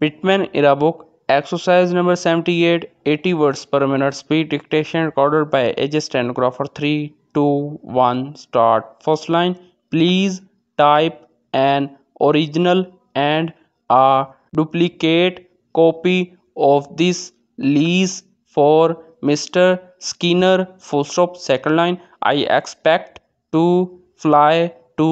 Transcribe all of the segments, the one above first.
Pitman era book Exercise number 78 80 words per minute speed dictation recorded by H. Stenographer 3 2 1 start first line please type an original and a duplicate copy of this lease for Mr. Skinner full stop second line I expect to fly to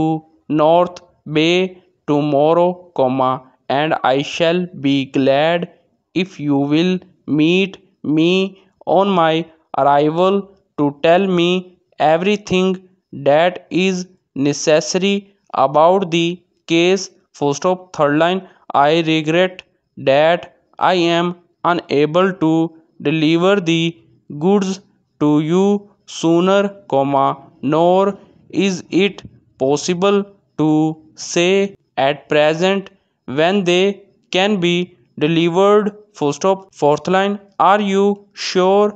North Bay tomorrow comma and I shall be glad if you will meet me on my arrival to tell me everything that is necessary about the case. First of third line, I regret that I am unable to deliver the goods to you sooner, comma, nor is it possible to say at present when they can be delivered full stop fourth line are you sure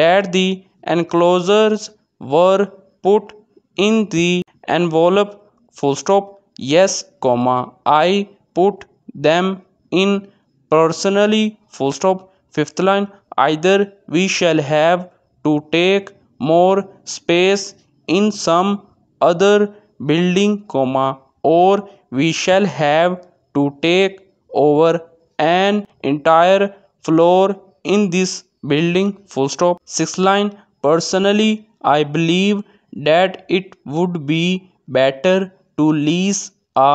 that the enclosures were put in the envelope full stop yes comma i put them in personally full stop fifth line either we shall have to take more space in some other building comma or we shall have to take over an entire floor in this building full stop six line personally i believe that it would be better to lease a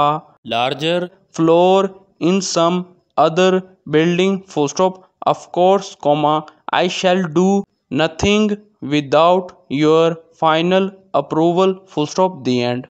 larger floor in some other building full stop of course comma i shall do nothing without your final approval full stop the end